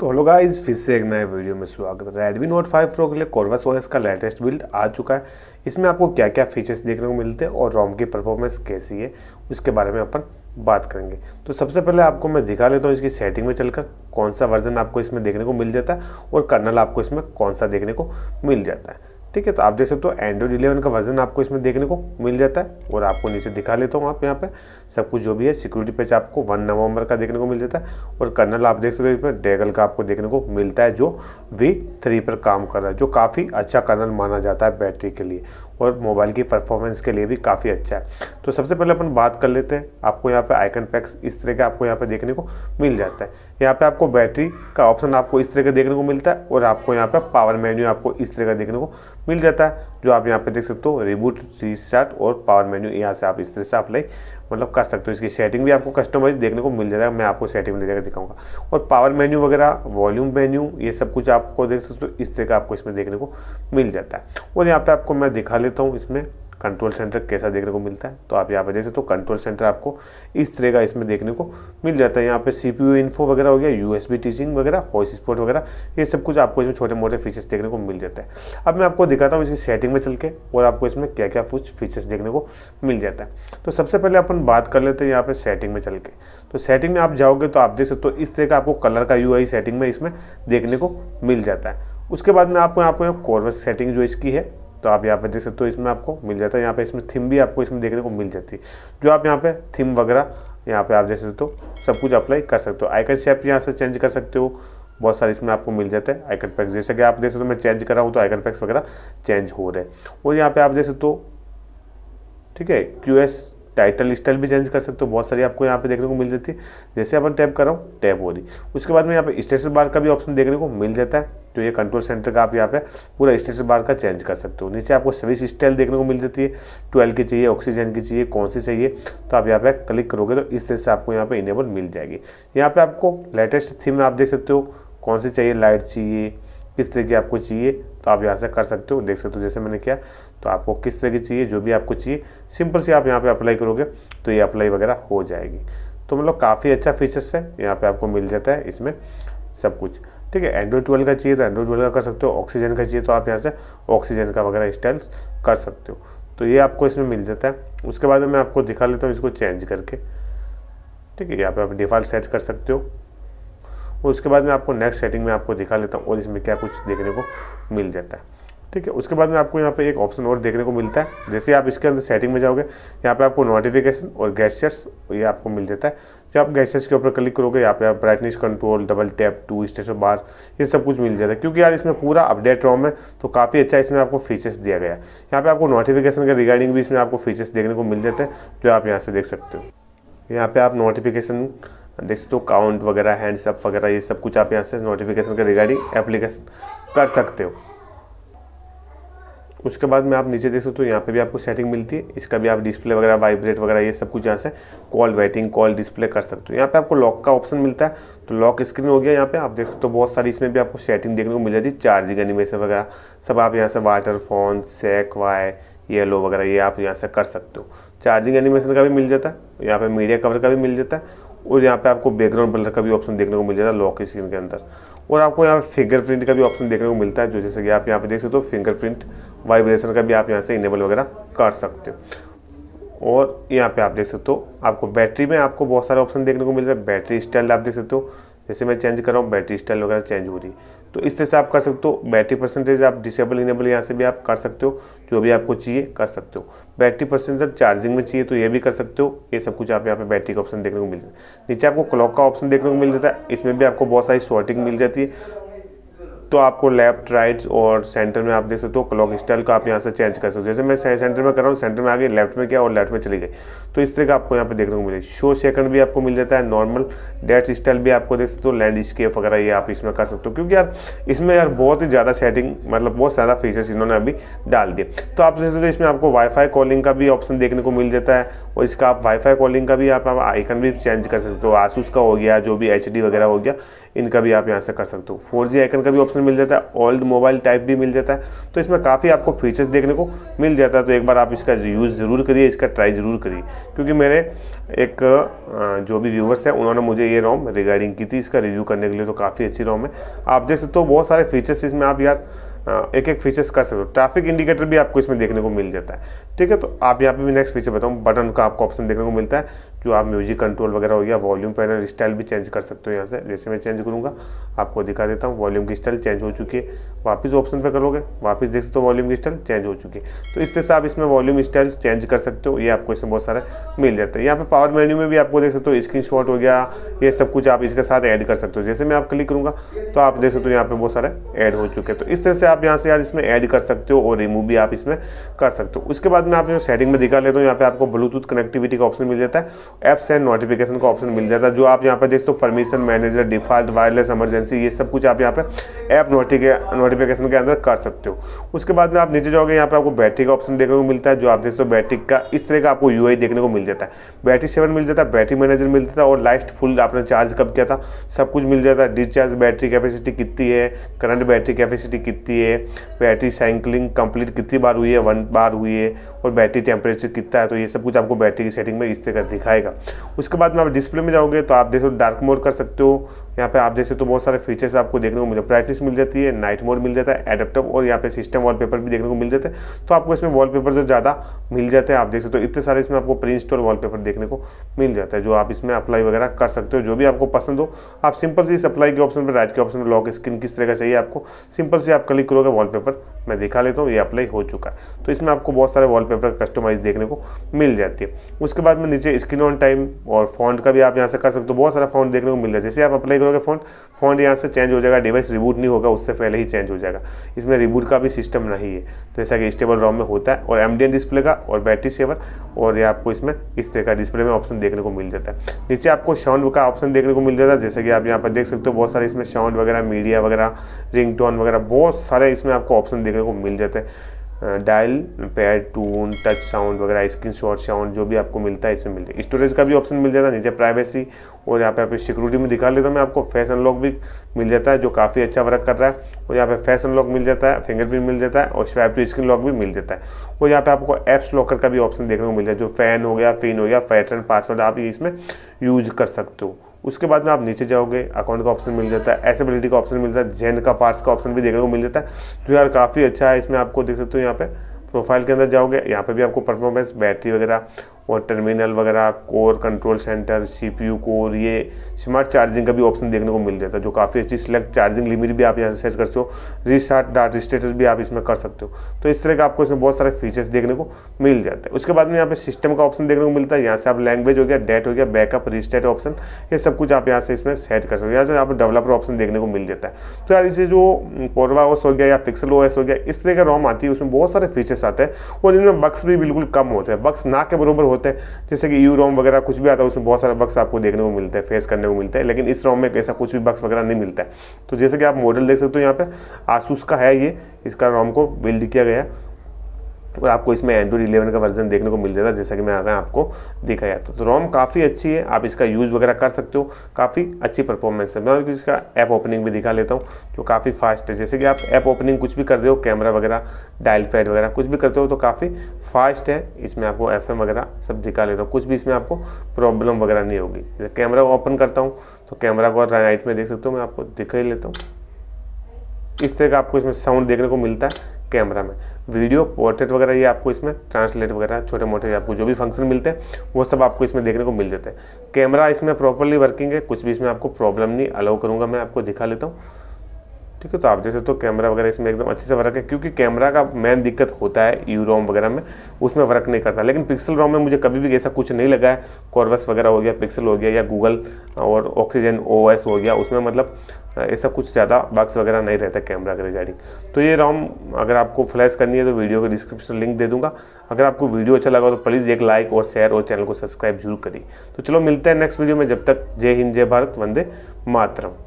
तो hello guys फिर से एक नए वीडियो में स्वागत है रेडमी नोट 5 प्रो के लिए कॉर्वस ओएस का लेटेस्ट बिल्ड आ चुका है इसमें आपको क्या क्या फीचर्स देखने को मिलते हैं और रोम की परफॉर्मेंस कैसी है उसके बारे में अपन बात करेंगे तो सबसे पहले आपको मैं दिखा लेता हूँ इसकी सेटिंग में चलकर कौन सा वर्जन आपको इसमें देखने को मिल जाता है और कर्नल आपको इसमें कौन सा देखने को मिल जाता है ठीक है तो आप देख सकते हो एंड्रॉइड इलेवन का वर्जन आपको इसमें देखने को मिल जाता है और आपको नीचे दिखा लेता हूँ आप यहाँ पे सब कुछ जो भी है सिक्योरिटी पेज आपको वन नवंबर का देखने को मिल जाता है और कर्नल आप देख सकते हो इसमें डेगल का आपको देखने को मिलता है जो वी थ्री पर काम कर रहा है जो काफ़ी अच्छा कर्नल माना जाता है बैटरी के लिए और मोबाइल की परफॉर्मेंस के लिए भी काफ़ी अच्छा है तो सबसे पहले अपन बात कर लेते हैं आपको यहाँ पे आइकन पैक्स इस तरह के आपको यहाँ पे देखने को मिल जाता है यहाँ पे आपको बैटरी का ऑप्शन आपको इस तरह का देखने को मिलता है और आपको यहाँ पे पावर मेन्यू आपको इस तरह का देखने को मिल जाता है जो आप यहाँ पे देख सकते हो रिबूट रिस्टार्ट और पावर मेन्यू यहाँ से आप इस तरह से अप्लाई मतलब कर सकते हो इसकी सेटिंग भी आपको कस्टमाइज देखने को मिल जाएगा मैं आपको सेटिंग में जाकर दिखाऊंगा और पावर मेन्यू वगैरह वॉल्यूम मेन्यू ये सब कुछ आपको देख सकते हो इस तरह का आपको इसमें देखने को मिल जाता है और यहाँ पर आपको मैं दिखा लेता हूँ इसमें कंट्रोल सेंटर कैसा देखने को मिलता है तो आप यहाँ पे देख सकते हो तो कंट्रोल सेंटर आपको इस तरह का इसमें देखने को मिल जाता है यहाँ पे सी पी इन्फो वगैरह हो गया यू एस बी टीचिंग वगैरह वॉइस स्पोर्ट वगैरह ये सब कुछ आपको इसमें छोटे मोटे फीचर्स देखने को मिल जाता है अब मैं आपको दिखाता हूँ इसकी सेटिंग में चल के और आपको इसमें क्या क्या कुछ फीचर्स देखने को मिल जाता है तो सबसे पहले अपन बात कर लेते हैं यहाँ पर सेटिंग में चल के तो सेटिंग में आप जाओगे तो आप देख सकते हो इस तरह का आपको कलर का यू सेटिंग में इसमें देखने को मिल जाता है उसके बाद में आपको यहाँ पर कॉर्वस सेटिंग जो इसकी है तो आप यहाँ पे देख सकते हो इसमें आपको मिल जाता है यहाँ पे इसमें थीम भी आपको इसमें देखने को मिल जाती है जो आप यहाँ पे थीम वगैरह यहाँ पे आप देख सकते हो सब कुछ अप्लाई कर सकते हो आइकन शेप यहाँ से चेंज कर सकते हो बहुत सारे इसमें आपको मिल जाते हैं आइकन पैक्स जैसे कि आप देख सकते हो मैं चेंज कर रहा हूँ तो आइकन पैक्स वगैरह चेंज हो रहे हैं और यहाँ पर आप देख सकते हो ठीक है क्यू एस टाइटल स्टाइल भी चेंज कर सकते हो बहुत सारी आपको यहाँ पे देखने को मिल जाती है जैसे अपन टैप कर रहा हूँ टैप हो रही उसके बाद में यहाँ पे स्टेशन बार का भी ऑप्शन देखने को मिल जाता है तो ये कंट्रोल सेंटर का आप यहाँ पे पूरा स्टेशन बार का चेंज कर सकते हो नीचे आपको सर्विस स्टाइल देखने को मिल जाती है ट्वेल्व की चाहिए ऑक्सीजन की चाहिए कौन सी चाहिए तो आप यहाँ पे क्लिक करोगे तो इस तरह से आपको यहाँ पे इनेबल मिल जाएगी यहाँ पे आपको लेटेस्ट थीम आप देख सकते हो कौन सी चाहिए लाइट चाहिए किस तरह की आपको चाहिए तो आप यहाँ से कर सकते हो देख सकते हो जैसे मैंने किया तो आपको किस तरह की चाहिए जो भी आपको चाहिए सिंपल से आप यहाँ पे अप्लाई करोगे तो ये अप्लाई वगैरह हो जाएगी तो मतलब काफ़ी अच्छा फीचर्स है यहाँ पे आपको मिल जाता है इसमें सब कुछ ठीक है एंड्रॉइड ट्वेल्व का चाहिए तो एंड्रॉइड ट्वेल्व का कर सकते हो ऑक्सीजन का चाहिए तो आप यहाँ से ऑक्सीजन का वगैरह स्टाइल कर सकते हो तो ये आपको इसमें मिल जाता है उसके बाद मैं आपको दिखा लेता हूँ इसको चेंज करके ठीक है यहाँ पे आप डिफ़ॉल्ट सेट कर सकते हो और उसके बाद में आपको नेक्स्ट सेटिंग में आपको दिखा लेता हूँ और इसमें क्या कुछ देखने को मिल जाता है ठीक है उसके बाद में आपको यहाँ पे एक ऑप्शन और देखने को मिलता है जैसे आप इसके अंदर सेटिंग में जाओगे यहाँ पे आपको नोटिफिकेशन और गैस्चर्स ये आपको मिल जाता है जो आप गैसेस के ऊपर क्लिक करोगे यहाँ पे आप brightness control double tap to status bar ये सब कुछ मिल जाता है क्योंकि यार इसमें पूरा अपडेट रॉम है तो काफ़ी अच्छा इसमें आपको फीचर्स दिया गया है यहाँ पे आपको नोटिफिकेशन के रिगार्डिंग भी इसमें आपको फीचर्स देखने को मिल जाते हैं जो आप यहाँ से देख सकते हो यहाँ पे आप नोटिफिकेशन देख हो काउंट वगैरह हैंड्स वगैरह ये सब कुछ आप यहाँ से नोटिफिकेशन के रिगार्डिंग एप्लीकेशन कर सकते हो उसके बाद में आप नीचे देख सकते हो यहाँ पे भी आपको सेटिंग मिलती है इसका भी आप डिस्प्ले वगैरह वाइब्रेट वगैरह ये सब कुछ यहाँ से कॉल वेटिंग कॉल डिस्प्ले कर सकते हो यहाँ पे आपको लॉक का ऑप्शन मिलता है तो लॉक स्क्रीन हो गया यहाँ पे आप देख सकते हो बहुत सारी इसमें भी आपको सेटिंग देखने को मिल जाती है चार्जिंग एनिमेशन वगैरह सब आप यहाँ से वाटर फोन सेक वाई येलो वगैरह ये आप यहाँ से कर सकते हो चार्जिंग एनिमेशन का भी मिल जाता है यहाँ पर मीडिया कवर का भी मिल जाता है और यहाँ पे आपको बैकग्राउंड कलर का भी ऑप्शन देखने को मिल जाता है लॉक की स्क्रीन के अंदर और आपको यहाँ पे फिंगरप्रिंट का भी ऑप्शन देखने को मिलता है जो जैसे कि आप यहाँ पे देख सकते हो फिंगरप्रिंट वाइब्रेशन का भी आप यहाँ से इनेबल वगैरह कर सकते हो और यहाँ पे आप देख सकते हो आपको बैटरी में आपको बहुत सारे ऑप्शन देखने को मिल रहा है बैटरी स्टाइल आप देख सकते हो जैसे मैं चेंज कर रहा हूँ बैटरी स्टाइल वगैरह चेंज हो रही है तो इस तरह से आप कर सकते हो बैटरी परसेंटेज आप डिसेबल इनेबल यहाँ से भी आप कर सकते हो जो भी आपको चाहिए कर सकते हो बैटरी परसेंटेज चार्जिंग में चाहिए तो ये भी कर सकते हो ये सब कुछ आप यहाँ पे बैटरी का ऑप्शन देखने को मिल जाता है नीचे आपको क्लॉक का ऑप्शन देखने को मिल जाता है इसमें भी आपको बहुत सारी शॉर्टिंग मिल जाती है तो आपको लेफ्ट राइट और सेंटर में आप देख सकते हो क्लॉक स्टाइल को आप यहाँ से चेंज कर सकते हो जैसे मैं सेंटर में कर रहा हूँ सेंटर में आ गई लेफ्ट में क्या और लेफ्ट में चली गई तो इस तरह का आपको यहाँ पे देखने को मिले शो सेकंड भी आपको मिल जाता है नॉर्मल डेट स्टाइल भी आपको देख सकते हो लैंडस्केप वगैरह ये आप इसमें कर सकते हो क्योंकि यार इसमें यार बहुत ही ज़्यादा सेटिंग मतलब बहुत ज़्यादा फीचर्स इन्होंने अभी डाल दिए तो आप देख सकते हो इसमें आपको वाईफाई कॉलिंग का भी ऑप्शन देखने को मिल जाता है और इसका आप वाईफाई कॉलिंग का भी आप, आइकन भी चेंज कर सकते हो आसूस का हो गया जो भी एच वगैरह हो गया इनका भी आप यहाँ से कर सकते हो फोर आइकन का भी ऑप्शन मिल जाता है ओल्ड मोबाइल टाइप भी मिल जाता है तो इसमें काफ़ी आपको फीचर्स देखने को मिल जाता है तो एक बार आप इसका यूज़ ज़रूर करिए इसका ट्राई ज़रूर करिए क्योंकि मेरे एक जो भी व्यूवर्स हैं उन्होंने मुझे ये रोम रिगार्डिंग की थी इसका रिव्यू करने के लिए तो काफ़ी अच्छी रोम है आप देख सकते हो बहुत सारे फीचर्स इसमें आप यार एक एक फीचर्स कर सकते हो ट्रैफिक इंडिकेटर भी आपको इसमें देखने को मिल जाता है ठीक है तो आप यहाँ पे भी नेक्स्ट फीचर बताऊँ बटन का आपको ऑप्शन देखने को मिलता है जो आप म्यूजिक कंट्रोल वगैरह हो गया वॉल्यूम पैनल स्टाइल भी चेंज कर सकते हो यहाँ से जैसे मैं चेंज करूँगा आपको दिखा देता हूँ वॉल्यूम की स्टाइल चेंज हो चुकी है वापस ऑप्शन पर करोगे वापस देख सकते हो वॉल्यूम की स्टाइल चेंज हो चुकी है तो इस तरह से आप इसमें वॉल्यूम स्टाइल चेंज कर सकते हो ये आपको इसमें बहुत सारा मिल जाता है यहाँ पर पावर मेन्यू में भी आपको देख सकते हो स्क्रीन हो गया ये सब कुछ आप इसके साथ ऐड कर सकते हो जैसे मैं आप क्लिक करूँगा तो आप देख सकते हो यहाँ पर बहुत सारे ऐड हो चुके हैं तो इस तरह से आप यहाँ से यार इसमें ऐड कर सकते हो और रिमूव भी आप इसमें कर सकते हो उसके बाद में आप सेटिंग में दिखा लेता हूँ यहाँ पर आपको ब्लूटूथ कनेक्टिविटी का ऑप्शन मिल जाता है ऐप सेंड नोटिफिकेशन का ऑप्शन मिल जाता है जो आप यहाँ पर देख हो permission manager default wireless emergency ये सब कुछ आप यहाँ पर ऐप नोटिफिकेशन के अंदर कर सकते हो उसके बाद में आप नीचे जाओगे यहाँ पर आपको बैटरी का ऑप्शन देखने को मिलता है जो आप देखते हो बैटरी का इस तरह का आपको यू देखने को मिल जाता है बैटरी सेवन मिल जाता है बैटरी मैनेजर मिल जाता है और लास्ट फुल आपने चार्ज कब किया था सब कुछ मिल जाता है डिस्चार्ज बैटरी कैपेसिटी कितनी है करंट बैटरी कैपेसिटी कितनी है बैटरी साइकिलिंग कंप्लीट कितनी बार हुई है वन बार हुई है और बैटरी टेम्परेचर कितना है तो ये सब कुछ आपको बैटरी की सेटिंग में इस तरह दिखाएगा उसके बाद में आप डिस्प्ले में जाओगे तो आप देखो डार्क मोड कर सकते हो यहाँ पे आप जैसे तो बहुत सारे फीचर्स आपको देखने को मिलते प्रैक्टिस मिल जाती है नाइट मोड मिल जाता है एडेप्टअप और यहाँ पे सिस्टम वॉलपेपर भी देखने को मिल जाते हैं तो आपको इसमें वॉलपेपर जो तो ज़्यादा मिल जाते हैं आप देख सकते हो तो इतने सारे इसमें आपको प्री इंस्टॉल वॉलपेपर देखने को मिल जाता है जो आप इसमें अप्लाई वगैरह कर सकते हो जो भी आपको पसंद हो आप सिंपल से इस अप्लाई के ऑप्शन पर राइट के ऑप्शन पर लॉक स्क्रीन किस तरह का चाहिए आपको सिंपल से आप क्लिक करोगे वाल मैं दिखा लेता हूँ ये अप्लाई हो चुका है तो इसमें आपको बहुत सारे वाल कस्टमाइज देखने को मिल जाती है उसके बाद में नीचे स्क्रीन ऑन टाइम और फॉन्ट का भी आप यहाँ से कर सकते हो बहुत सारा फॉन्ट देखने को मिल जाए जैसे आप अप्लाई करोगे फोन फोन यहाँ से चेंज हो जाएगा डिवाइस रिबूट नहीं होगा उससे पहले ही चेंज हो जाएगा इसमें रिबूट का भी सिस्टम नहीं है तो जैसा कि स्टेबल रॉम में होता है और एम डिस्प्ले का और बैटरी सेवर और ये आपको इसमें इस तरह का डिस्प्ले में ऑप्शन देखने को मिल जाता है नीचे आपको साउंड का ऑप्शन देखने को मिल जाता है जैसे कि आप यहाँ पर देख सकते हो बहुत सारे इसमें साउंड वगैरह मीडिया वगैरह रिंग वगैरह बहुत सारे इसमें आपको ऑप्शन देखने को मिल जाते हैं dial pad tone touch sound वगैरह स्क्रीन शॉट साउंड जो भी आपको मिलता है इसमें मिल जाए स्टोरेज का भी ऑप्शन मिल जाता है नीचे प्राइवेसी और यहाँ पे आप सिक्योरिटी में दिखा लेता हूँ मैं आपको फेस अनलॉक भी मिल जाता है जो काफ़ी अच्छा वर्क कर रहा है और यहाँ पे फेस अनलॉक मिल जाता है फिंगरप्रिंट मिल जाता है और स्वैप टू स्क्रीन लॉक भी मिल जाता है और यहाँ पे आपको एप्स लॉकर का भी ऑप्शन देखने को मिल जाता है जो फैन हो गया पिन हो गया फैट्रेन पासवर्ड आप इसमें यूज कर सकते हो उसके बाद में आप नीचे जाओगे अकाउंट का ऑप्शन मिल जाता है एसेबिलिटी का ऑप्शन मिलता है जेन का पार्ट्स का ऑप्शन भी देखने को मिल जाता है जो तो यार काफ़ी अच्छा है इसमें आपको देख सकते हो यहाँ पे प्रोफाइल के अंदर जाओगे यहाँ पे भी आपको परफॉर्मेंस बैटरी वगैरह और टर्मिनल वगैरह core control centre CPU core ये स्मार्ट चार्जिंग का भी ऑप्शन देखने को मिल जाता है जो काफ़ी अच्छी सिलेक्ट चार्जिंग लिमिट भी आप यहाँ से सेट कर सकते हो रीस्टार्ट डाटा स्टेटस भी आप इसमें कर सकते हो तो इस तरह का आपको इसमें बहुत सारे फीचर्स देखने को मिल जाता है उसके बाद में यहाँ पे सिस्टम का ऑप्शन देखने को मिलता है यहाँ से आप लैंग्वेज हो गया डेट हो गया बैकअप रिस्टेट ऑप्शन ये सब कुछ आप यहाँ से इसमें सेट कर सकते हो यहाँ से आप डेवलपर ऑप्शन देखने को मिल जाता है तो यार इसे जो कोरवा ओस हो गया या पिक्सल ओ हो गया इस तरह का रॉम आती है उसमें बहुत सारे फीचर्स आते हैं और इनमें बक्स भी बिल्कुल कम होते हैं बक्स ना के बरबर होते हैं जैसे कि यू रोम वगैरह कुछ भी आता है उसमें बहुत सारे बक्स आपको देखने को मिलते हैं फेस करने को मिलते हैं लेकिन इस रोम में ऐसा कुछ भी बक्स वगैरह नहीं मिलता है तो जैसे कि आप मॉडल देख सकते हो यहाँ पर आसूस का है ये इसका रोम को बिल्ड किया गया और आपको इसमें एंड्रॉइड इलेवन का वर्जन देखने को मिल जाता है जैसा कि मैं आ रहा है आपको देखा जाता है तो रोम काफ़ी अच्छी है आप इसका यूज़ वगैरह कर सकते हो काफ़ी अच्छी परफॉर्मेंस है मैं इसका ऐप ओपनिंग भी दिखा लेता हूँ जो काफ़ी फास्ट है जैसे कि आप ऐप ओपनिंग कुछ भी कर रहे हो कैमरा वगैरह डायल फैड वगैरह कुछ भी करते हो तो काफ़ी फास्ट है इसमें आपको एफ वगैरह सब दिखा लेता हूँ कुछ भी इसमें आपको प्रॉब्लम वगैरह नहीं होगी जैसे कैमरा ओपन करता हूँ तो कैमरा को राइट में देख सकते हो मैं आपको दिखा ही लेता हूँ इस तरह का आपको इसमें साउंड देखने को मिलता है कैमरा में वीडियो पोर्ट्रेट वगैरह ये आपको इसमें ट्रांसलेट वगैरह छोटे मोटे आपको जो भी फंक्शन मिलते हैं वो सब आपको इसमें देखने को मिल जाते हैं कैमरा इसमें प्रॉपरली वर्किंग है कुछ भी इसमें आपको प्रॉब्लम नहीं अलाउ करूँगा मैं आपको दिखा लेता हूँ ठीक है तो आप देख सकते हो तो कैमरा वगैरह इसमें एकदम अच्छे से वर्क है क्योंकि कैमरा का मेन दिक्कत होता है यू रोम वगैरह में उसमें वर्क नहीं करता लेकिन पिक्सल रोम में मुझे कभी भी ऐसा कुछ नहीं लगा है कॉर्वस वगैरह हो गया पिक्सल हो गया या गूगल और ऑक्सीजन ओ हो गया उसमें मतलब ऐसा कुछ ज़्यादा बक्स वगैरह नहीं रहता कैमरा के रिगार्डिंग तो ये रॉम अगर आपको फ्लैश करनी है तो वीडियो के डिस्क्रिप्शन लिंक दे दूंगा अगर आपको वीडियो अच्छा लगा तो प्लीज़ एक लाइक और शेयर और चैनल को सब्सक्राइब जरूर करिए तो चलो मिलते हैं नेक्स्ट वीडियो में जब तक जय हिंद जय भारत वंदे मातरम